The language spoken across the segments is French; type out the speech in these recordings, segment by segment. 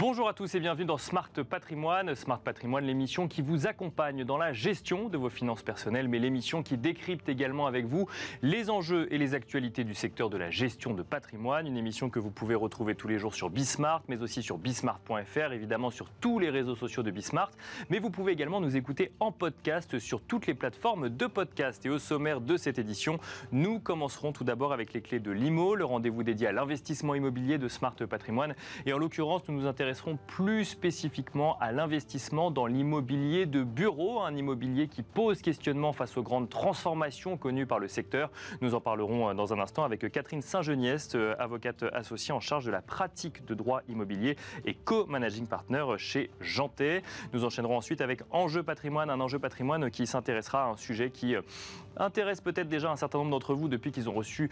Bonjour à tous et bienvenue dans Smart Patrimoine. Smart Patrimoine, l'émission qui vous accompagne dans la gestion de vos finances personnelles, mais l'émission qui décrypte également avec vous les enjeux et les actualités du secteur de la gestion de patrimoine. Une émission que vous pouvez retrouver tous les jours sur Bismart, mais aussi sur bismart.fr, évidemment sur tous les réseaux sociaux de Bismart. Mais vous pouvez également nous écouter en podcast sur toutes les plateformes de podcast. Et au sommaire de cette édition, nous commencerons tout d'abord avec les clés de l'IMO, le rendez-vous dédié à l'investissement immobilier de Smart Patrimoine. Et en l'occurrence, nous nous intéressons intéresserons plus spécifiquement à l'investissement dans l'immobilier de bureau, un immobilier qui pose questionnement face aux grandes transformations connues par le secteur. Nous en parlerons euh, dans un instant avec euh, Catherine Saint-Geniest, euh, avocate associée en charge de la pratique de droit immobilier et co-managing partner chez Janté. Nous enchaînerons ensuite avec Enjeu patrimoine, un enjeu patrimoine qui s'intéressera à un sujet qui intéresse peut-être déjà un certain nombre d'entre vous depuis qu'ils ont reçu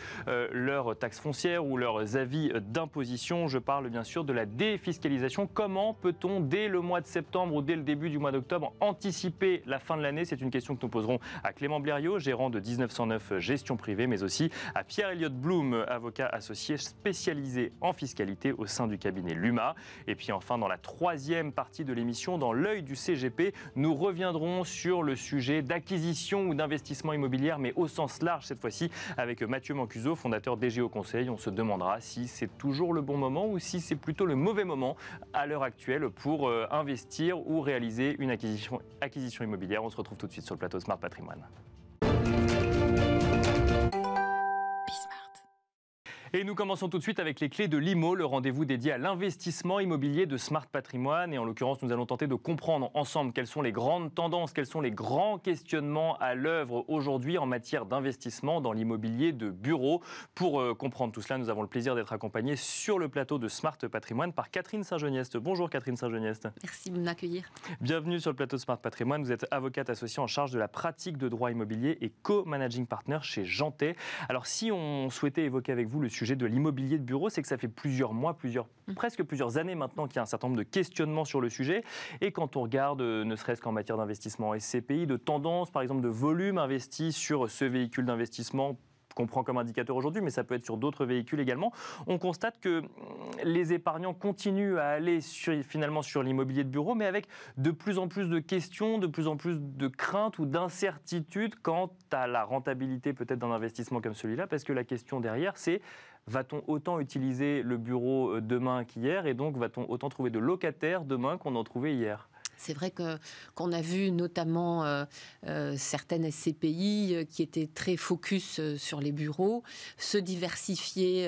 leur taxe foncière ou leurs avis d'imposition. Je parle bien sûr de la défiscalisation Comment peut-on, dès le mois de septembre ou dès le début du mois d'octobre, anticiper la fin de l'année C'est une question que nous poserons à Clément Blériot, gérant de 1909 Gestion Privée, mais aussi à pierre Elliott Blum, avocat associé spécialisé en fiscalité au sein du cabinet Luma. Et puis enfin, dans la troisième partie de l'émission, dans l'œil du CGP, nous reviendrons sur le sujet d'acquisition ou d'investissement immobilier, mais au sens large cette fois-ci, avec Mathieu Mancuso, fondateur d'EGO Conseil. On se demandera si c'est toujours le bon moment ou si c'est plutôt le mauvais moment à l'heure actuelle pour euh, investir ou réaliser une acquisition, immobilière. On se retrouve tout de suite sur le plateau Smart Patrimoine. Et nous commençons tout de suite avec les clés de l'IMO, le rendez-vous dédié à l'investissement immobilier de Smart Patrimoine. Et en l'occurrence, nous allons tenter de comprendre ensemble quelles sont les grandes tendances, quels sont les grands questionnements à l'œuvre aujourd'hui en matière d'investissement dans l'immobilier de bureau. Pour euh, comprendre tout cela, nous avons le plaisir d'être accompagnés sur le plateau de Smart Patrimoine par Catherine Saint-Geniest. Bonjour Catherine Saint-Geniest. Merci de m'accueillir. Bienvenue sur le plateau de Smart Patrimoine. Vous êtes avocate associée en charge de la pratique de droit immobilier et co-managing partner chez Janté. Alors si on souhaitait évoquer avec vous le sujet de l'immobilier de bureau, c'est que ça fait plusieurs mois, plusieurs, mm. presque plusieurs années maintenant qu'il y a un certain nombre de questionnements sur le sujet. Et quand on regarde, euh, ne serait-ce qu'en matière d'investissement SCPI, de tendance, par exemple, de volume investi sur ce véhicule d'investissement qu'on prend comme indicateur aujourd'hui, mais ça peut être sur d'autres véhicules également. On constate que mm, les épargnants continuent à aller sur, finalement sur l'immobilier de bureau, mais avec de plus en plus de questions, de plus en plus de craintes ou d'incertitudes quant à la rentabilité peut-être d'un investissement comme celui-là, parce que la question derrière, c'est va-t-on autant utiliser le bureau euh, demain qu'hier Et donc, va-t-on autant trouver de locataires demain qu'on en trouvait hier c'est vrai que qu'on a vu notamment euh, euh, certaines SCPI euh, qui étaient très focus sur les bureaux se diversifier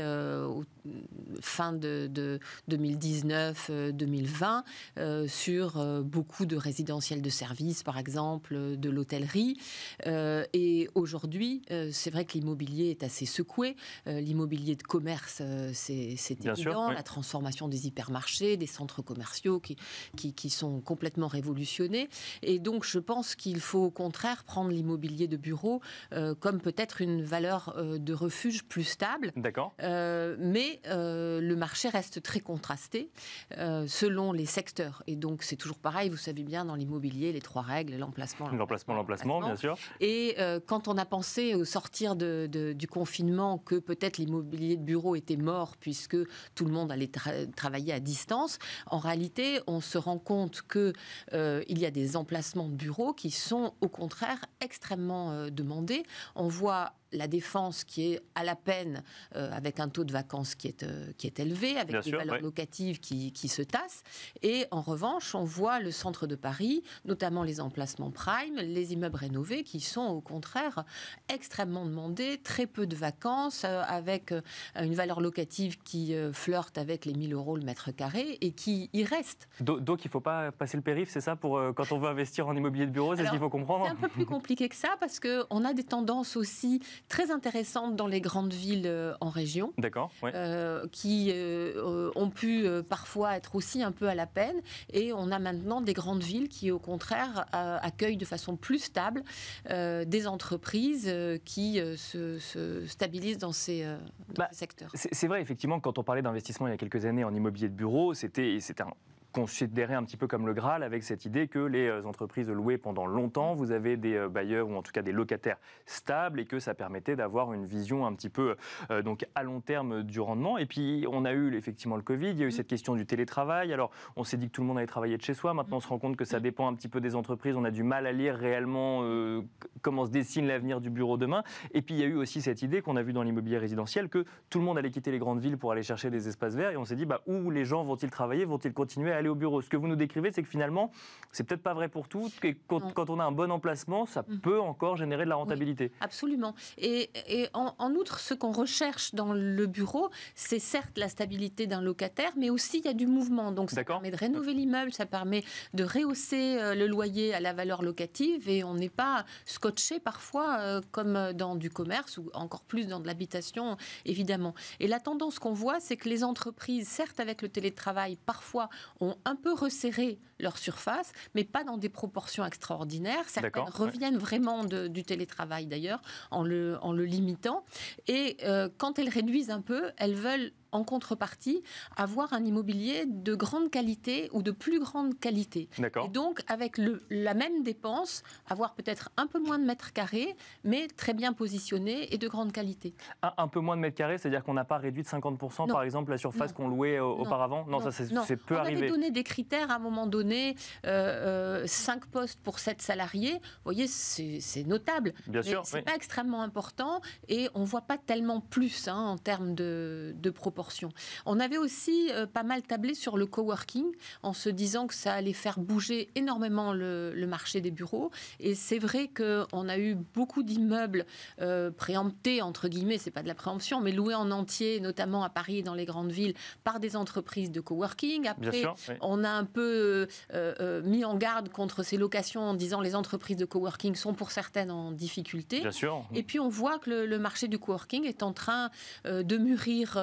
fin de, 2019-2020 sur beaucoup de résidentiels de services, par exemple, de l'hôtellerie. et aujourd'hui, c'est vrai que l'immobilier est assez secoué. l'immobilier de commerce, c'est évident. La transformation des hypermarchés, des centres commerciaux qui, qui sont complètement révolutionné. Et donc, je pense qu'il faut au contraire prendre l'immobilier de bureau euh, comme peut-être une valeur euh, de refuge plus stable. D'accord. Euh, mais le marché reste très contrasté selon les secteurs. Et donc, c'est toujours pareil, vous savez bien, dans l'immobilier, les trois règles, l'emplacement, l'emplacement, l'emplacement, bien sûr. Et quand on a pensé au sortir de, du confinement que peut-être l'immobilier de bureau était mort puisque tout le monde allait travailler à distance, en réalité, on se rend compte que euh, il y a des emplacements de bureaux qui sont au contraire extrêmement euh, demandés. On voit la défense qui est à la peine euh, avec un taux de vacances qui est, euh, qui est élevé, avec des valeurs locatives qui, se tassent. Et en revanche, on voit le centre de Paris, notamment les emplacements prime, les immeubles rénovés qui sont au contraire extrêmement demandés, très peu de vacances, euh, avec une valeur locative qui flirte avec les 1000 euros le mètre carré et qui y reste. donc il ne faut pas passer le périph', c'est ça, pour, quand on veut investir en immobilier de bureau, c'est ce qu'il faut comprendre C'est un peu plus compliqué que ça parce qu'on a des tendances aussi très intéressantes dans les grandes villes euh, en région, d'accord, euh, qui euh, ont pu parfois être aussi un peu à la peine, et on a maintenant des grandes villes qui, au contraire, accueillent de façon plus stable des entreprises qui se, stabilisent dans ces, bah, ces secteurs. C'est vrai, effectivement, quand on parlait d'investissement il y a quelques années en immobilier de bureau, c'était un considéré un petit peu comme le Graal avec cette idée que les euh, entreprises louaient pendant longtemps, vous avez des euh, bailleurs ou en tout cas des locataires stables et que ça permettait d'avoir une vision un petit peu euh, donc à long terme du rendement. Et puis on a eu effectivement le Covid, il y a eu mmh. cette question du télétravail. Alors on s'est dit que tout le monde allait travailler de chez soi. Maintenant on se rend compte que ça mmh. dépend un petit peu des entreprises. On a du mal à lire réellement comment se dessine l'avenir du bureau demain. Et puis il y a eu aussi cette idée qu'on a vu dans l'immobilier résidentiel que tout le monde allait quitter les grandes villes pour aller chercher des espaces verts et on s'est dit bah où les gens vont-ils travailler, vont-ils continuer à aller au bureau. Ce que vous nous décrivez, c'est que finalement, c'est peut-être pas vrai pour tout. Et quand, on a un bon emplacement, ça mm. peut encore générer de la rentabilité. absolument. Et, et en, outre, ce qu'on recherche dans le bureau, c'est certes la stabilité d'un locataire, mais aussi il y a du mouvement. Donc ça permet de rénover l'immeuble, ça permet de rehausser euh, le loyer à la valeur locative et on n'est pas scotché parfois euh, comme dans du commerce ou encore plus dans de l'habitation, évidemment. Et la tendance qu'on voit, c'est que les entreprises, certes avec le télétravail, parfois ont un peu resserré leur surface, mais pas dans des proportions extraordinaires. Certaines reviennent vraiment du télétravail d'ailleurs, en le, limitant. Et euh, quand elles réduisent un peu, elles veulent en contrepartie, avoir un immobilier de grande qualité ou de plus grande qualité. Et donc, avec le, la même dépense, avoir peut-être un peu moins de mètres carrés, mais très bien positionné et de grande qualité. Un, peu moins de mètres carrés, c'est-à-dire qu'on n'a pas réduit de 50% par exemple la surface qu'on louait euh, auparavant Non, ça c'est peu arrivé. On avait donné des critères à un moment donné, euh, euh postes pour 7 salariés, vous voyez, c'est notable. Bien sûr. C'est pas extrêmement important et on voit pas tellement plus hein, en termes de, de on avait aussi euh, pas mal tablé sur le coworking en se disant que ça allait faire bouger énormément le, marché des bureaux. Et c'est vrai qu'on a eu beaucoup d'immeubles euh, préemptés, entre guillemets, c'est pas de la préemption, mais loués en entier, notamment à Paris et dans les grandes villes, par des entreprises de coworking. Après, on a un peu euh, mis en garde contre ces locations en disant les entreprises de coworking sont pour certaines en difficulté. Et puis on voit que le, le marché du coworking est en train de mûrir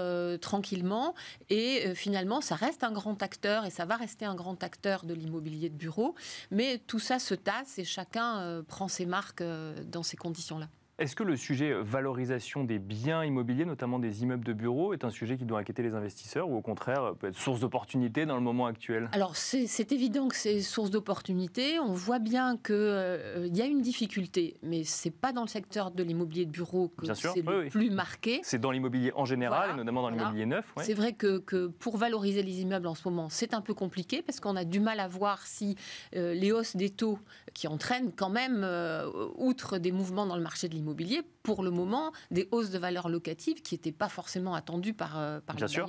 tranquillement. Et euh, finalement, ça reste un grand acteur et ça va rester un grand acteur de l'immobilier de bureau. Mais tout ça se tasse et chacun euh, prend ses marques euh, dans ces conditions-là. Est-ce que le sujet euh, valorisation des biens immobiliers, notamment des immeubles de bureaux, est un sujet qui doit inquiéter les investisseurs ou au contraire euh, peut être source d'opportunité dans le moment actuel Alors c'est évident que c'est source d'opportunité. On voit bien qu'il euh, y a une difficulté, mais ce n'est pas dans le secteur de l'immobilier de bureau que c'est le plus marqué. C'est dans l'immobilier en général, et notamment dans l'immobilier neuf. C'est vrai que, pour valoriser les immeubles en ce moment, c'est un peu compliqué parce qu'on a du mal à voir si les hausses des taux qui entraînent quand même, outre des mouvements dans le marché de l'immobilier, immobilier pour le moment, des hausses de valeur locative qui n'étaient pas forcément attendues par, euh, les sûr,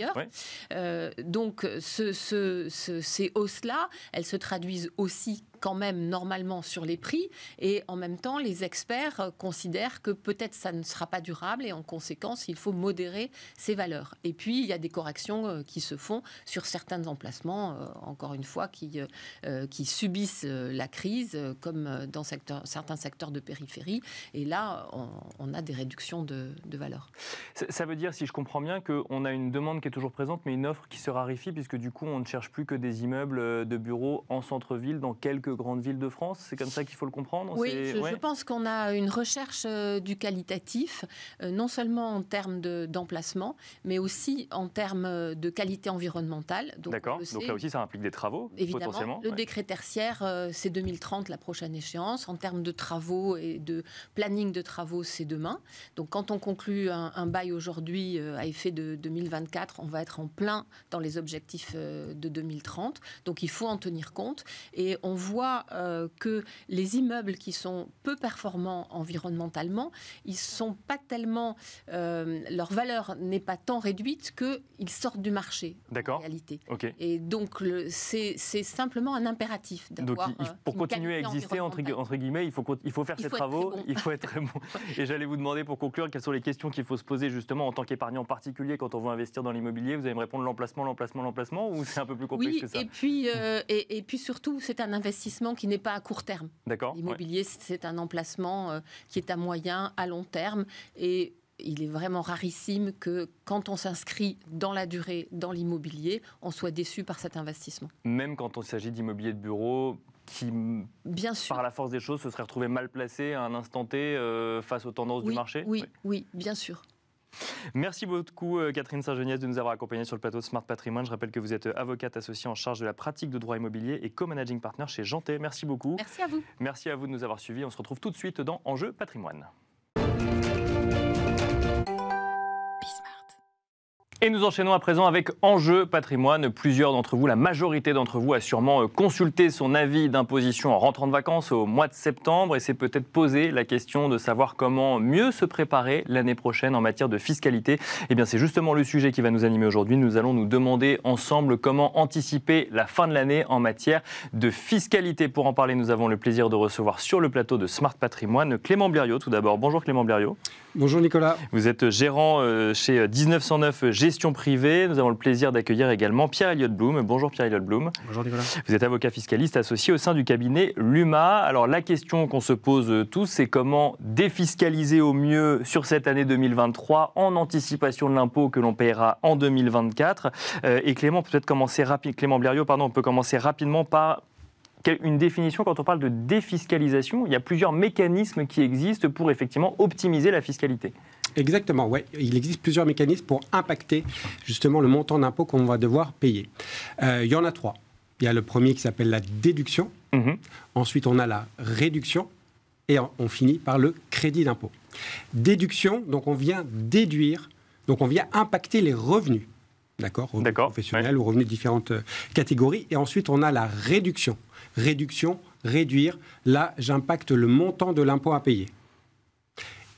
euh, donc, ces hausses-là, elles se traduisent aussi quand même normalement sur les prix et en même temps les experts euh, considèrent que peut-être ça ne sera pas durable et en conséquence il faut modérer ces valeurs. Et puis il y a des corrections euh, qui se font sur certains emplacements, euh, encore une fois, qui, qui subissent la crise comme dans certains secteurs de périphérie et là on, a des réductions de, de valeur. Ça, ça veut dire, si je comprends bien, qu'on a une demande qui est toujours présente mais une offre qui se raréfie puisque du coup on ne cherche plus que des immeubles de bureaux en centre-ville dans quelques Grande grandes villes de France C'est comme ça qu'il faut le comprendre Oui, je, pense qu'on a une recherche euh, du qualitatif, euh, non seulement en termes d'emplacement, mais aussi en termes euh, de qualité environnementale. D'accord, donc, là aussi ça implique des travaux Évidemment, Le décret tertiaire, c'est 2030 la prochaine échéance. En termes de travaux et de planning de travaux, c'est demain. Donc quand on conclut un, bail aujourd'hui à effet de 2024, on va être en plein dans les objectifs de 2030. Donc il faut en tenir compte. Et on voit euh, que les immeubles qui sont peu performants environnementalement, ils sont pas tellement, euh, leur valeur n'est pas tant réduite qu'ils sortent du marché en réalité. Ok. Et donc c'est simplement un impératif d'avoir. Donc euh, pour continuer à exister entre, guillemets, il faut il faut faire ses travaux, il faut être bon. Et j'allais vous demander pour conclure quelles sont les questions qu'il faut se poser justement en tant qu'épargnant particulier quand on veut investir dans l'immobilier. Vous allez me répondre l'emplacement, l'emplacement, l'emplacement, ou c'est un peu plus complexe que ça. Et puis et puis surtout c'est un investissement investissement qui n'est pas à court terme. L'immobilier, c'est un emplacement euh, qui est à moyen, à long terme. Et il est vraiment rarissime que quand on s'inscrit dans la durée, dans l'immobilier, on soit déçu par cet investissement. Même quand on s'agit d'immobilier de bureau qui, Bien sûr. par la force des choses, se serait retrouvé mal placé à un instant T euh, face aux tendances du marché oui, oui, bien sûr. Merci beaucoup euh, Catherine saint genèse de nous avoir accompagnés sur le plateau Smart Patrimoine. Je rappelle que vous êtes euh, avocate associée en charge de la pratique de droit immobilier et co-managing partner chez Janté. Merci beaucoup. Merci à vous. Merci à vous de nous avoir suivis. On se retrouve tout de suite dans Enjeu patrimoine. Et nous enchaînons à présent avec Enjeu patrimoine. Plusieurs d'entre vous, la majorité d'entre vous, a sûrement euh, consulté son avis d'imposition en rentrant de vacances au mois de septembre et s'est peut-être posé la question de savoir comment mieux se préparer l'année prochaine en matière de fiscalité. Eh bien, c'est justement le sujet qui va nous animer aujourd'hui. Nous allons nous demander ensemble comment anticiper la fin de l'année en matière de fiscalité. Pour en parler, nous avons le plaisir de recevoir sur le plateau de Smart Patrimoine Clément Blériot. Tout d'abord, bonjour Clément Blériot. Bonjour Nicolas. Vous êtes gérant euh, chez 1909 euh, Gestion Privée, Nous avons le plaisir d'accueillir également Pierre Elliott Blum. Bonjour Pierre Elliott Blum. Bonjour Nicolas. Vous êtes avocat fiscaliste associé au sein du cabinet Luma. Alors la question qu'on se pose tous, c'est comment défiscaliser au mieux sur cette année 2023 en anticipation de l'impôt que l'on payera en 2024. Euh, et Clément, peut-être commencer rapidement. Clément Blériot, pardon, on peut commencer rapidement par une définition quand on parle de défiscalisation. Il y a plusieurs mécanismes qui existent pour effectivement optimiser la fiscalité. Exactement, ouais. Il existe plusieurs mécanismes pour impacter justement le montant d'impôt qu'on va devoir payer. Euh, il y en a trois. Il y a le premier qui s'appelle la déduction. Mhm. Ensuite, on a la réduction. Et on finit par le crédit d'impôt. Déduction, donc on vient déduire, donc on vient impacter les revenus. D'accord Revenus professionnels ou revenus de différentes euh, catégories. Et ensuite, on a la réduction. Réduction, réduire. Là, j'impacte le montant de l'impôt à payer.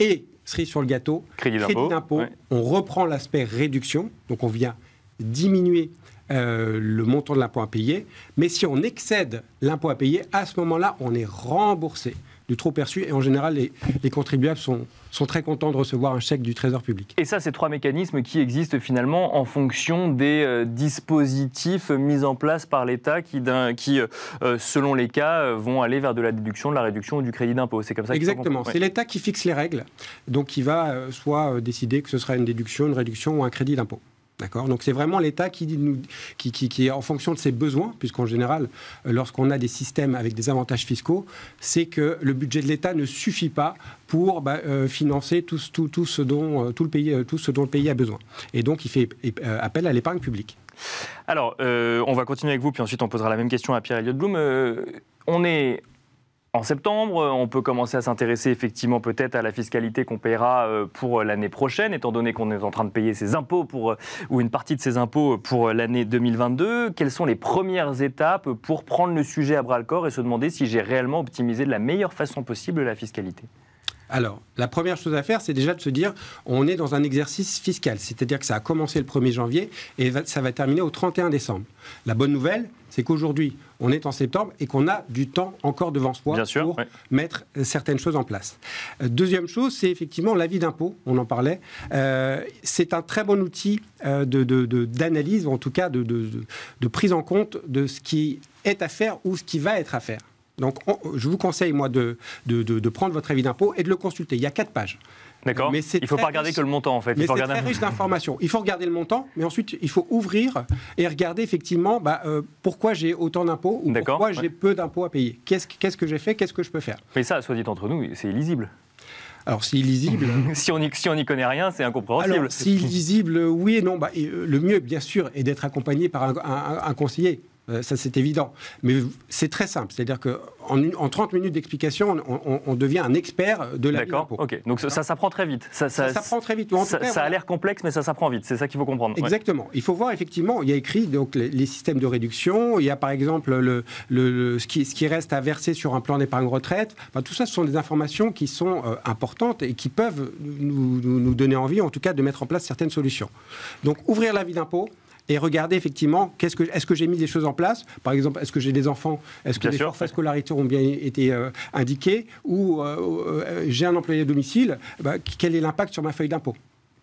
Et cerise sur le gâteau, crédit d'impôt, on reprend l'aspect réduction, donc on vient diminuer euh, le montant de l'impôt à payer, mais si on excède l'impôt à payer, à ce moment-là, on est remboursé du trop perçu. Et en général, les, contribuables sont, sont très contents de recevoir un chèque du Trésor public. Et ça, c'est trois mécanismes qui existent finalement en fonction des euh, dispositifs mis en place par l'État qui, qui euh, euh, selon les cas, vont aller vers de la déduction, de la réduction ou du crédit d'impôt. C'est comme ça Exactement. C'est l'État qui fixe les règles, donc qui va soit décider que ce sera une déduction, une réduction ou un crédit d'impôt. D'accord Donc c'est vraiment l'État qui, qui, est en fonction de ses besoins, puisqu'en général, euh, lorsqu'on a des systèmes avec des avantages fiscaux, c'est que le budget de l'État ne suffit pas pour bah, euh, financer tout, ce dont, euh, tout, le pays, tout ce dont le pays a besoin. Et donc il fait appel à l'épargne publique. Alors, on va continuer avec vous, puis ensuite on posera la même question à Pierre-Elliott Blum. on est en septembre. Euh, on peut commencer à s'intéresser effectivement peut-être à la fiscalité qu'on paiera euh, pour euh, l'année prochaine, étant donné qu'on est en train de payer ses impôts pour, ou une partie de ses impôts pour l'année 2022. Quelles sont les premières étapes pour prendre le sujet à bras le corps et se demander si j'ai réellement optimisé de la meilleure façon possible la fiscalité alors, la première chose à faire, c'est déjà de se dire, on est dans un exercice fiscal, c'est-à-dire que ça a commencé le 1er janvier et ça va terminer au 31 décembre. La bonne nouvelle, c'est qu'aujourd'hui, on est en septembre et qu'on a du temps encore devant soi pour mettre euh, certaines choses en place. Euh, deuxième chose, c'est effectivement l'avis d'impôt, on en parlait. Euh, c'est un très bon outil d'analyse, en tout cas de prise en compte de ce qui est à faire ou ce qui va être à faire. Donc, je vous conseille, moi, de, de, prendre votre avis d'impôt et de le consulter. Il y a quatre pages. D'accord. Mais il ne faut pas regarder que le montant, en fait. Il mais c'est regarder... très riche d'informations. Il faut regarder le montant, mais ensuite, il faut ouvrir et regarder effectivement bah, euh, pourquoi j'ai autant d'impôts ou pourquoi j'ai peu d'impôts à payer. Qu'est-ce que, qu'est-ce que j'ai fait Qu'est-ce que je peux faire Mais ça, soit dit entre nous, c'est illisible. Alors, c'est illisible. si on n'y connaît rien, c'est incompréhensible. Alors, c'est illisible, oui et non. Bah, euh, le mieux, bien sûr, est d'être accompagné par un conseiller. Euh, ça, c'est évident. Mais c'est très simple. C'est-à-dire qu'en en 30 minutes d'explication, on, devient un expert de la D'accord, ok. Donc ça, ça s'apprend très vite. Ça, ça, très vite. ça, a l'air complexe, mais ça s'apprend vite. C'est ça qu'il faut comprendre. Exactement. Il faut voir, effectivement, il y a écrit donc, les, systèmes de réduction. Il y a, par exemple, le, ce, qui, reste à verser sur un plan d'épargne retraite. tout ça, ce sont des informations qui sont euh, importantes et qui peuvent nous, donner envie, en tout cas, de mettre en place certaines solutions. Donc, ouvrir la vie d'impôt, et regarder effectivement qu'est-ce que est-ce que j'ai mis des choses en place Par exemple, est-ce que j'ai des enfants Est-ce que les forfaits ont bien été euh, indiqués Ou euh, euh, j'ai un employé à domicile bah, Quel est l'impact sur ma feuille d'impôt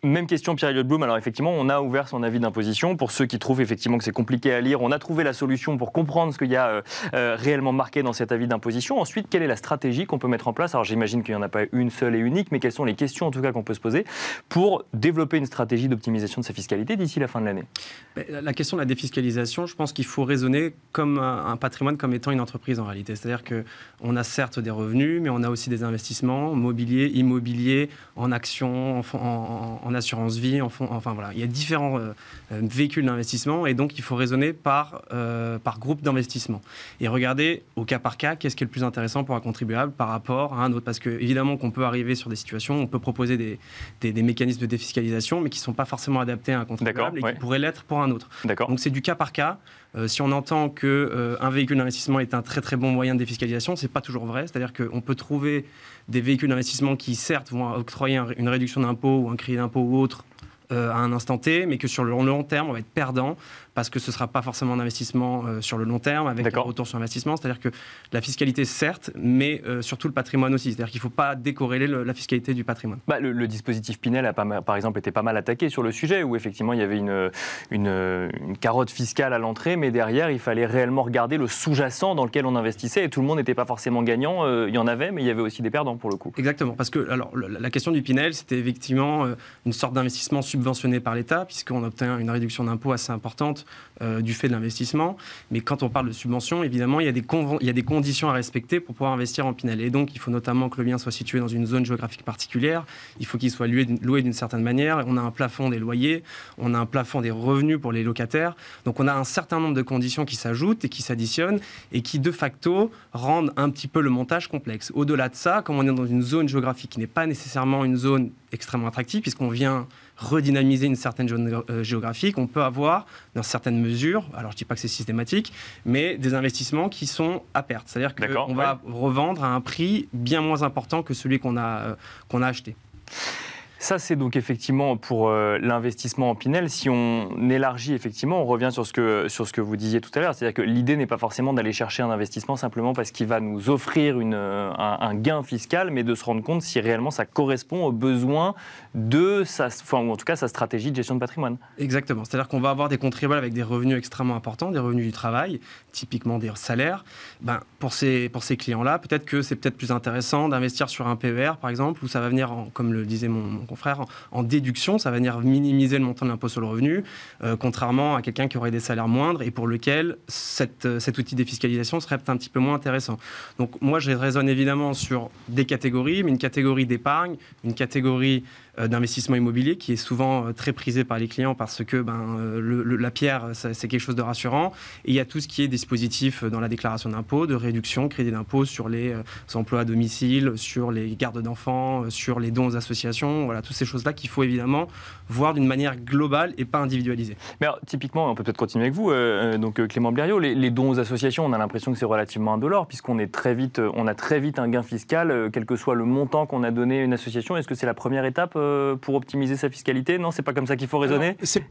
même question, pierre yves Blum. Alors, effectivement, on a ouvert son avis d'imposition. Pour ceux qui trouvent effectivement que c'est compliqué à lire, on a trouvé la solution pour comprendre ce qu'il y a euh, euh, réellement marqué dans cet avis d'imposition. Ensuite, quelle est la stratégie qu'on peut mettre en place Alors, j'imagine qu'il n'y en a pas une seule et unique, mais quelles sont les questions, en tout cas, qu'on peut se poser pour développer une stratégie d'optimisation de sa fiscalité d'ici la fin de l'année ben, La question de la défiscalisation, je pense qu'il faut raisonner comme un patrimoine, comme étant une entreprise en réalité. C'est-à-dire qu'on a certes des revenus, mais on a aussi des investissements mobiliers, immobiliers, en actions, en, en, en assurance vie, en enfin voilà, il y a différents euh, euh, véhicules d'investissement et donc il faut raisonner par, euh, par groupe d'investissement et regarder au cas par cas qu'est-ce qui est le plus intéressant pour un contribuable par rapport à un autre. Parce que évidemment qu'on peut arriver sur des situations, on peut proposer des, des, mécanismes de défiscalisation mais qui ne sont pas forcément adaptés à un contribuable et qui pourraient l'être pour un autre. Donc c'est du cas par cas. Euh, si on entend qu'un euh, véhicule d'investissement est un très très bon moyen de défiscalisation, ce n'est pas toujours vrai. C'est-à-dire qu'on peut trouver des véhicules d'investissement qui certes vont octroyer une réduction d'impôt ou un crédit d'impôt ou autre euh, à un instant T, mais que sur le long terme, on va être perdant parce que ce ne sera pas forcément un investissement euh, sur le long terme avec un retour sur investissement. C'est-à-dire que la fiscalité, certes, mais euh, surtout le patrimoine aussi. C'est-à-dire qu'il ne faut pas décorréler la fiscalité du patrimoine. Bah, le, dispositif Pinel a par exemple été pas mal attaqué sur le sujet, où effectivement il y avait une, une, carotte fiscale à l'entrée, mais derrière il fallait réellement regarder le sous-jacent dans lequel on investissait et tout le monde n'était pas forcément gagnant. Euh, il y en avait, mais il y avait aussi des perdants pour le coup. Exactement, parce que alors la question du Pinel, c'était effectivement une sorte d'investissement subventionné par l'État, puisqu'on obtient une réduction d'impôt assez importante euh, du fait de l'investissement. Mais quand on parle de subvention, évidemment, il y, a des il y, a des conditions à respecter pour pouvoir investir en Pinel. Et donc, il faut notamment que le bien soit situé dans une zone géographique particulière. Il faut qu'il soit loué d'une certaine manière. On a un plafond des loyers. On a un plafond des revenus pour les locataires. Donc, on a un certain nombre de conditions qui s'ajoutent et qui s'additionnent et qui, de facto, rendent un petit peu le montage complexe. Au-delà de ça, comme on est dans une zone géographique qui n'est pas nécessairement une zone extrêmement attractive, puisqu'on vient redynamiser une certaine zone euh, géographique, on peut avoir, dans certaines mesures, alors je ne dis pas que c'est systématique, mais des investissements qui sont à perte. C'est-à-dire qu'on va revendre à un prix bien moins important que celui qu'on a, euh, qu'on a acheté. Ça, c'est donc effectivement pour euh, l'investissement en Pinel. Si on élargit, effectivement, on revient sur ce que, sur ce que vous disiez tout à l'heure. C'est-à-dire que l'idée n'est pas forcément d'aller chercher un investissement simplement parce qu'il va nous offrir une, un, gain fiscal, mais de se rendre compte si réellement ça correspond aux besoins de sa, en tout cas sa stratégie de gestion de patrimoine. Exactement. C'est-à-dire qu'on va avoir des contribuables avec des revenus extrêmement importants, des revenus du travail, typiquement des salaires. Ben, pour ces, pour ces clients-là, peut-être que c'est peut-être plus intéressant d'investir sur un PER, par exemple, où ça va venir, comme le disait mon, mon confrère, en, déduction, ça va venir minimiser le montant de l'impôt sur le revenu, euh, contrairement à quelqu'un qui aurait des salaires moindres et pour lequel euh, cet outil de défiscalisation serait un petit peu moins intéressant. Donc moi, je raisonne évidemment sur des catégories, mais une catégorie d'épargne, une catégorie euh, d'investissement immobilier qui est souvent euh, très prisé par les clients parce que ben, euh, la pierre, c'est quelque chose de rassurant. Et il y a tout ce qui est dispositif dans la déclaration d'impôt, de réduction, crédit d'impôt sur les emplois à domicile, sur les gardes d'enfants, sur les dons aux associations, voilà, toutes ces choses-là qu'il faut évidemment voir d'une manière globale et pas individualisée. Mais alors, typiquement, on peut peut-être continuer avec vous, donc Clément Blériot, les, dons aux associations, on a l'impression que c'est relativement indolore puisqu'on est très vite, on a très vite un gain fiscal, quel que soit le montant qu'on a donné à une association. Est-ce que c'est la première étape euh, pour optimiser sa fiscalité Non, c'est pas comme ça qu'il faut raisonner euh,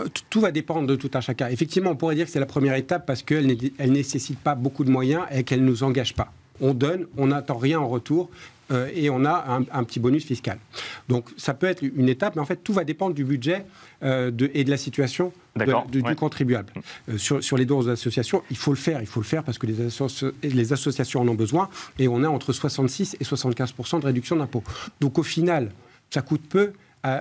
euh, Tout va dépendre de tout un chacun. Effectivement, on pourrait dire que c'est la première étape parce qu'elle ne nécessite pas beaucoup de moyens et qu'elle ne nous engage pas. On donne, on n'attend rien en retour et on a un, petit bonus fiscal. Donc ça peut être une étape, mais en fait tout va dépendre du budget de, et de la situation du contribuable. Mm. sur, les dons aux associations, il faut le faire, il faut le faire parce que les, les associations en ont besoin et on a entre 66 et 75 de réduction d'impôts. Donc au final, ça coûte peu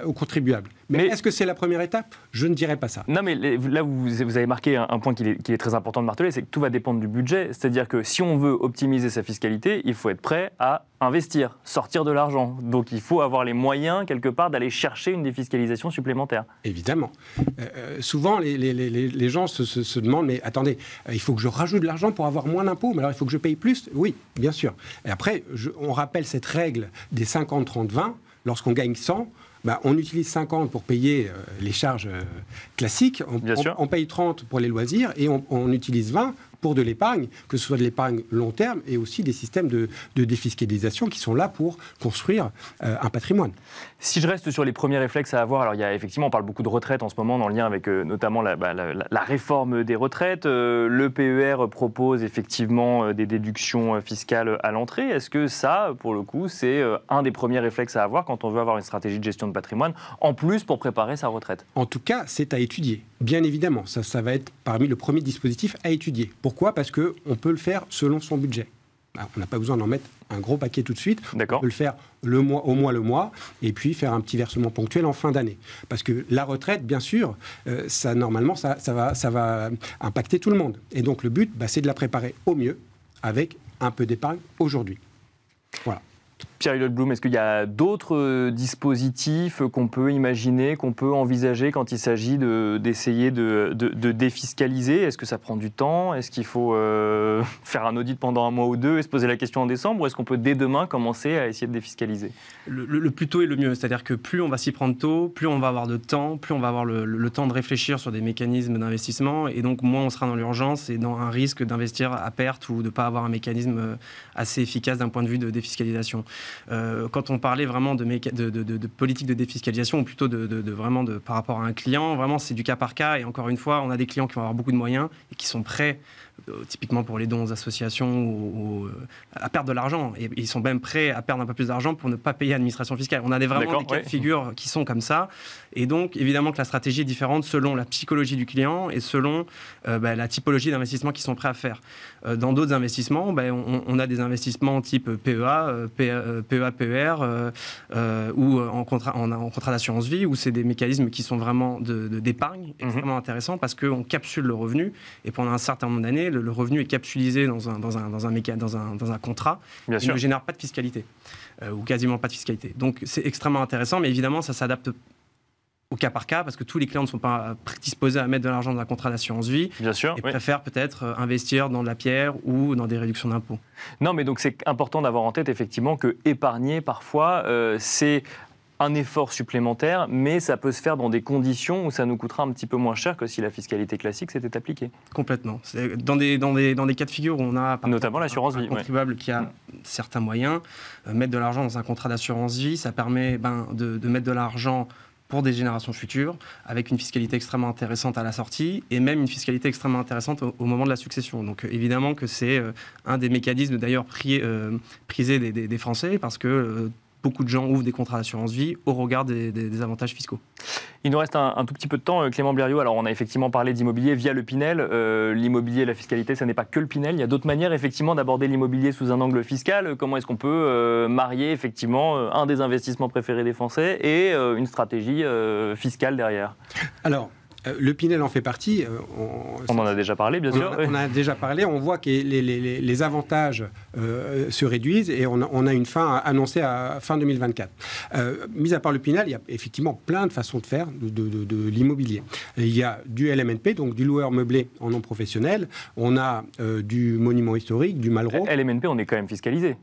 aux contribuables. Mais, est-ce que c'est la première étape Je ne dirais pas ça. Non, mais là, vous, vous avez marqué un, point qui est, très important de marteler, c'est que tout va dépendre du budget. C'est-à-dire que si on veut optimiser sa fiscalité, il faut être prêt à investir, sortir de l'argent. Donc il faut avoir les moyens, quelque part, d'aller chercher une défiscalisation supplémentaire. Évidemment. Euh, euh, souvent, les, gens se, demandent, mais attendez, euh, il faut que je rajoute de l'argent pour avoir moins d'impôts, mais alors il faut que je paye plus Oui, bien sûr. Et après, on rappelle cette règle des 50-30-20 lorsqu'on gagne 100, bah, on utilise 50 pour payer euh, les charges euh, classiques, on, paye 30 pour les loisirs et on utilise 20 pour de l'épargne, que ce soit de l'épargne long terme et aussi des systèmes de, défiscalisation qui sont là pour construire euh, un patrimoine. Si je reste sur les premiers réflexes à avoir, alors il y a effectivement, on parle beaucoup de retraite en ce moment dans le lien avec euh, notamment bah, la, réforme des retraites. Euh, le PER propose effectivement des déductions fiscales à l'entrée. Est-ce que ça, pour le coup, c'est un des premiers réflexes à avoir quand on veut avoir une stratégie de gestion de patrimoine, en plus pour préparer sa retraite En tout cas, c'est à étudier, bien évidemment. Ça, va être parmi le premier dispositif à étudier. Pourquoi Parce qu'on peut le faire selon son budget. Bah, on n'a pas besoin d'en mettre un gros paquet tout de suite. On peut le faire le mois, au mois le mois, et puis faire un petit versement ponctuel en fin d'année. Parce que la retraite, bien sûr, euh, ça normalement, ça, va, ça va impacter tout le monde. Et donc le but, bah, c'est de la préparer au mieux avec un peu d'épargne aujourd'hui. Voilà pierre yves Blum, est-ce qu'il y a d'autres euh, dispositifs qu'on peut imaginer, qu'on peut envisager quand il s'agit d'essayer de, de, défiscaliser Est-ce que ça prend du temps Est-ce qu'il faut euh, faire un audit pendant un mois ou deux et se poser la question en décembre Ou est-ce qu'on peut dès demain commencer à essayer de défiscaliser le, plus tôt est le mieux. C'est-à-dire que plus on va s'y prendre tôt, plus on va avoir de temps, plus on va avoir le, le temps de réfléchir sur des mécanismes d'investissement et donc moins on sera dans l'urgence et dans un risque d'investir à perte ou de ne pas avoir un mécanisme euh, assez efficace d'un point de vue de défiscalisation. Euh, quand on parlait vraiment de, de, politique de défiscalisation, ou plutôt de, vraiment de, par rapport à un client, vraiment c'est du cas par cas. Et encore une fois, on a des clients qui vont avoir beaucoup de moyens et qui sont prêts euh, typiquement pour les dons aux associations, ou, euh, à perdre de l'argent. Et, ils sont même prêts à perdre un peu plus d'argent pour ne pas payer l'administration fiscale. On a des, vraiment des cas de figure qui sont comme ça. Et donc, évidemment que la stratégie est différente selon la psychologie du client et selon euh, bah, la typologie d'investissement qu'ils sont prêts à faire. dans d'autres investissements, bah, on, a des investissements type PEA, PEA, PER, ou en contrat, en, contrat d'assurance vie, où c'est des mécanismes qui sont vraiment d'épargne, de, d'épargne mhm. extrêmement intéressant intéressants parce qu'on capsule le revenu et pendant un certain nombre d'années, le, revenu est capsulisé dans un, dans un, dans un, dans un, contrat, Bien ne génère pas de fiscalité, euh, ou quasiment pas de fiscalité. Donc c'est extrêmement intéressant, mais évidemment, ça s'adapte au cas par cas, parce que tous les clients ne sont pas euh, prédisposés à mettre de l'argent dans un contrat d'assurance vie. Et préfèrent peut-être euh, investir dans de la pierre ou dans des réductions d'impôts. Non, mais donc c'est important d'avoir en tête effectivement que épargner parfois, c'est un effort supplémentaire, mais ça peut se faire dans des conditions où ça nous coûtera un petit peu moins cher que si la fiscalité classique s'était appliquée. Complètement. Dans des, dans, des, dans des cas de figure où on a... Notamment l'assurance vie. Un contribuable qui a mm. certains moyens, euh, mettre de l'argent dans un contrat d'assurance vie, ça permet ben, de, mettre de l'argent pour des générations futures, avec une fiscalité extrêmement intéressante à la sortie et même une fiscalité extrêmement intéressante au, moment de la succession. Donc euh, évidemment que c'est euh, un des mécanismes d'ailleurs prisés des, Français parce que beaucoup de gens ouvrent des contrats d'assurance vie au regard des, avantages fiscaux. Il nous reste un, tout petit peu de temps, euh, Clément Blériot. Alors, on a effectivement parlé d'immobilier via le Pinel. Euh, l'immobilier et la fiscalité, ce n'est pas que le Pinel. Il y a d'autres manières, effectivement, d'aborder l'immobilier sous un angle fiscal. Euh, comment est-ce qu'on peut marier, effectivement, un des investissements préférés des Français et une stratégie fiscale derrière Alors, euh, le Pinel en fait partie. Euh, on, en a déjà parlé, bien on sûr. On a déjà parlé. On voit que les, avantages euh, se réduisent et on a, une fin annoncée à fin 2024. mis à part le Pinel, il y a effectivement plein de façons de faire de, l'immobilier. Il y a du LMNP, donc du loueur meublé en non professionnel. On a du monument historique, du Malraux. LMNP, on est quand même fiscalisé.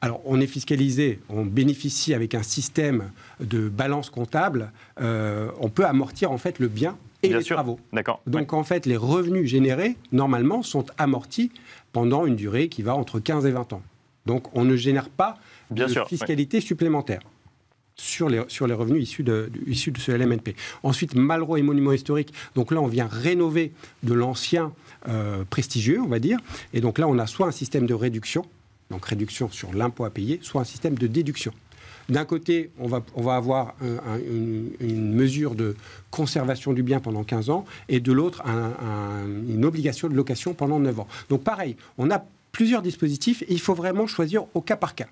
Alors, on est fiscalisé, on bénéficie avec un système de balance comptable, on peut amortir en fait le bien et les travaux. Donc en fait, les revenus générés, normalement, sont amortis pendant une durée qui va entre 15 et 20 ans. Donc on ne génère pas de fiscalité supplémentaire. Sur les, revenus issus de, ce LMNP. Ensuite, Malraux et Monuments historiques. Donc là, on vient rénover de l'ancien euh, prestigieux, on va dire. Et donc là, on a soit un système de réduction, donc réduction sur l'impôt à payer, soit un système de déduction. D'un côté, on va, avoir une, mesure de conservation du bien pendant 15 ans, et de l'autre, une obligation de location pendant 9 ans. Donc pareil, on a plusieurs dispositifs, et il faut vraiment choisir au cas par cas.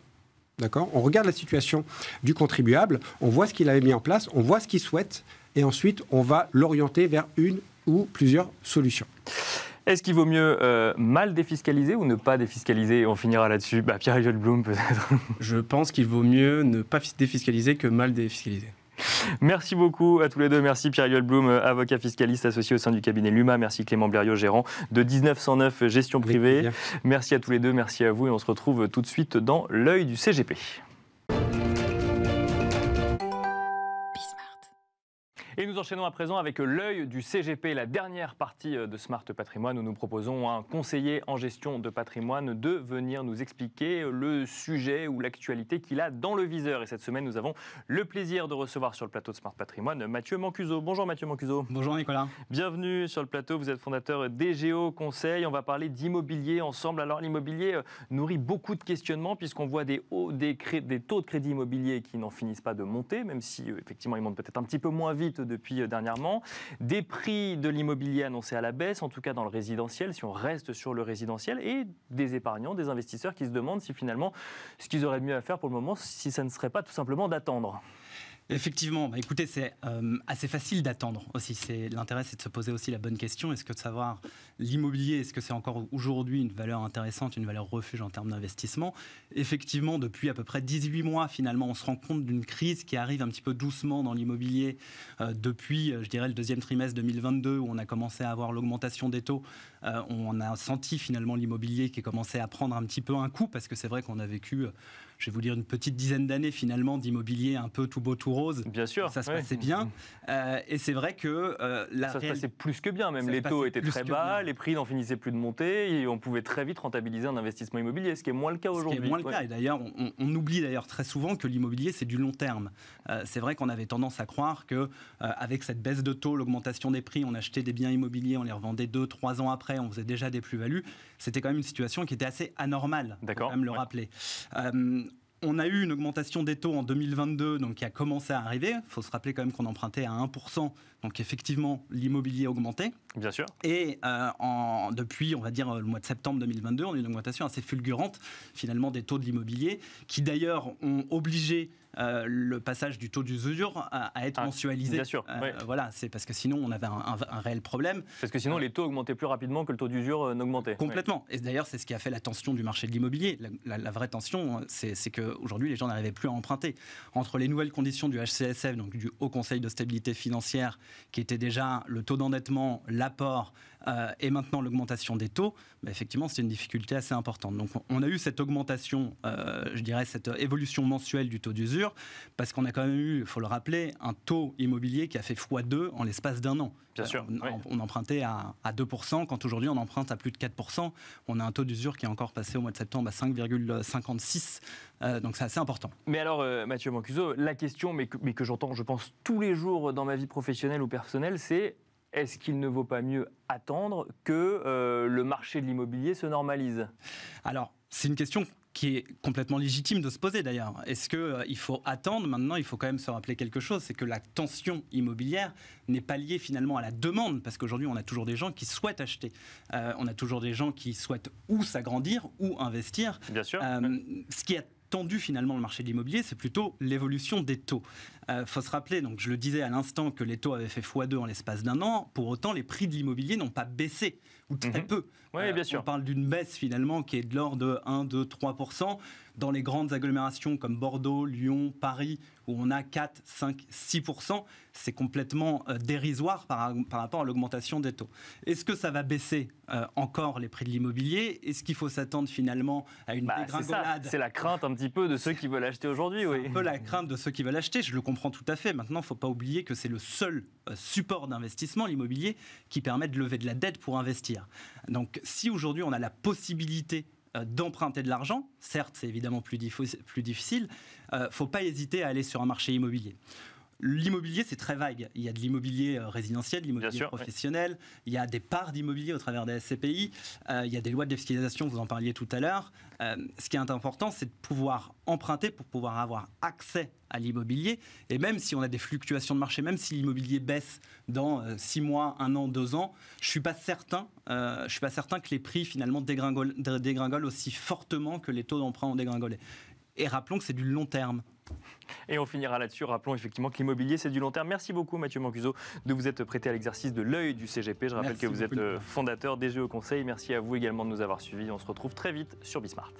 D'accord On regarde la situation du contribuable, on voit ce qu'il avait mis en place, on voit ce qu'il souhaite, et ensuite on va l'orienter vers une ou plusieurs solutions. Est-ce qu'il vaut mieux euh, mal défiscaliser ou ne pas défiscaliser On finira là-dessus. Bah, Pierre-Yves Blum, peut-être. Je pense qu'il vaut mieux ne pas défiscaliser que mal défiscaliser. Merci beaucoup à tous les deux. Merci pierre Yuel Blum, euh, avocat fiscaliste associé au sein du cabinet Luma. Merci Clément Blériot, gérant de 1909 Gestion Privée. Merci à tous les deux, merci à vous et on se retrouve tout de suite dans l'œil du CGP. Et nous enchaînons à présent avec l'œil du CGP, la dernière partie euh, de Smart Patrimoine où nous proposons à un conseiller en gestion de patrimoine de venir nous expliquer le sujet ou l'actualité qu'il a dans le viseur. Et cette semaine, nous avons le plaisir de recevoir sur le plateau de Smart Patrimoine Mathieu Mancuso. Bonjour Mathieu Mancuso. Bonjour Nicolas. Bienvenue sur le plateau. Vous êtes fondateur Géo Conseil. On va parler d'immobilier ensemble. Alors l'immobilier euh, nourrit beaucoup de questionnements puisqu'on voit des, hauts, des taux de crédit immobilier qui n'en finissent pas de monter, même si euh, effectivement ils montent peut-être un petit peu moins vite depuis euh, dernièrement. Des prix de l'immobilier annoncés à la baisse, en tout cas dans le résidentiel, si on reste sur le résidentiel, et des épargnants, des investisseurs qui se demandent si finalement ce qu'ils auraient mieux à faire pour le moment, si ça ne serait pas tout simplement d'attendre. Effectivement, bah écoutez, c'est euh, assez facile d'attendre aussi. L'intérêt, c'est de se poser aussi la bonne question. Est-ce que de savoir l'immobilier, est-ce que c'est encore aujourd'hui une valeur intéressante, une valeur refuge en termes d'investissement Effectivement, depuis à peu près 18 mois, finalement, on se rend compte d'une crise qui arrive un petit peu doucement dans l'immobilier euh, depuis, euh, je dirais, le deuxième trimestre 2022, où on a commencé à avoir l'augmentation des taux. on a senti finalement l'immobilier qui commencé à prendre un petit peu un coup, parce que c'est vrai qu'on a vécu je vais vous dire, une petite dizaine d'années finalement d'immobilier un peu tout beau, tout rose. Bien sûr. Ça se passait bien. Mm-hmm. Euh, et c'est vrai que euh, la Ça se passait plus que bien, même. les taux étaient très bas, les prix n'en finissaient plus de monter, et on pouvait très vite rentabiliser un investissement immobilier, ce qui est moins le cas aujourd'hui. moins le cas. Et d'ailleurs, on, oublie d'ailleurs très souvent que l'immobilier, c'est du long terme. Euh, c'est vrai qu'on avait tendance à croire que avec cette baisse de taux, l'augmentation des prix, on achetait des biens immobiliers, on les revendait deux, trois ans après, on faisait déjà des plus-values. C'était quand même une situation qui était assez anormale, D'accord. quand même le rappeler. Euh, on a eu une augmentation des taux en 2022, donc qui a commencé à arriver. Il faut se rappeler quand même qu'on empruntait à 1%, donc effectivement, l'immobilier augmentait. Bien sûr. Et euh, depuis, on va dire, le mois de septembre 2022, on a eu une augmentation assez fulgurante, finalement, des taux de l'immobilier, qui d'ailleurs ont obligé euh, le passage du taux d'usure à, être ah, mensualisé. Bien sûr. Euh, voilà, c'est parce que sinon on avait un, réel problème. Parce que sinon les taux augmentaient plus rapidement que le taux d'usure euh, n'augmentait. Complètement. Et d'ailleurs, c'est ce qui a fait la tension du marché de l'immobilier. La, vraie tension, c'est qu'aujourd'hui les gens n'arrivaient plus à emprunter. Entre les nouvelles conditions du HCSF, donc du Haut Conseil de stabilité financière, qui était déjà le taux d'endettement, l'apport, euh, et maintenant l'augmentation des taux, bah, effectivement, c'est une difficulté assez importante. Donc, on a eu cette augmentation, euh, je dirais, cette euh, évolution mensuelle du taux d'usure, parce qu'on a quand même eu, il faut le rappeler, un taux immobilier qui a fait x2 en l'espace d'un an. Bien On, empruntait à, 2%, quand aujourd'hui on emprunte à plus de 4%. On a un taux d'usure qui est encore passé au mois de septembre à 5,56. donc, c'est assez important. Mais alors, Mathieu Mancuso, la question, mais que j'entends, je pense, tous les jours dans ma vie professionnelle ou personnelle, c'est est-ce qu'il ne vaut pas mieux attendre que euh, le marché de l'immobilier se normalise Alors, c'est une question qui est complètement légitime de se poser d'ailleurs. Est-ce qu'il euh, faut attendre Maintenant, il faut quand même se rappeler quelque chose, c'est que la tension immobilière n'est pas liée finalement à la demande, parce qu'aujourd'hui, on a toujours des gens qui souhaitent acheter. Euh, on a toujours des gens qui souhaitent ou s'agrandir ou investir. Bien sûr. ce qui est finalement le marché de l'immobilier, c'est plutôt l'évolution des taux. Euh, faut se rappeler, donc je le disais à l'instant, que les taux avaient fait x2 en l'espace d'un an. Pour autant, les prix de l'immobilier n'ont pas baissé ou très mhm. peu. Euh, bien sûr. On parle d'une baisse finalement qui est de l'ordre de 1, 2, 3%. Dans les grandes agglomérations comme Bordeaux, Lyon, Paris, où on a 4, 5, 6%, c'est complètement euh, dérisoire par, rapport à l'augmentation des taux. Est-ce que ça va baisser euh, encore les prix de l'immobilier Est-ce qu'il faut s'attendre finalement à une bah, dégringolade C'est la crainte un petit peu de ceux qui veulent acheter aujourd'hui, oui. un peu la crainte de ceux qui veulent acheter, je le comprends tout à fait. Maintenant, il ne faut pas oublier que c'est le seul euh, support d'investissement, l'immobilier, qui permet de lever de la dette pour investir. Donc si aujourd'hui on a la possibilité euh, d'emprunter de l'argent, certes c'est évidemment plus, difficile, il difficile, euh, faut pas hésiter à aller sur un marché immobilier. L'immobilier, c'est très vague. Il y a de l'immobilier euh, résidentiel, de l'immobilier professionnel, il y a des parts d'immobilier au travers des SCPI, euh, il y a des lois de défiscalisation, vous en parliez tout à l'heure. Euh, ce qui est important, c'est de pouvoir emprunter pour pouvoir avoir accès à l'immobilier. Et même si on a des fluctuations de marché, même si l'immobilier baisse dans 6 mois, 1 an, 2 ans, je ne suis, pas certain, je suis pas certain que les prix finalement dégringolent, dégringolent aussi fortement que les taux d'emprunt ont dégringolé. Et rappelons que c'est du long terme. Et on finira là-dessus. Rappelons effectivement que l'immobilier, c'est du long terme. Merci beaucoup, Mathieu Mancuso, de vous être prêté à l'exercice de l'œil du CGP. Je rappelle que vous êtes euh, fondateur des au Conseil. Merci à vous également de nous avoir suivis. On se retrouve très vite sur Bismart.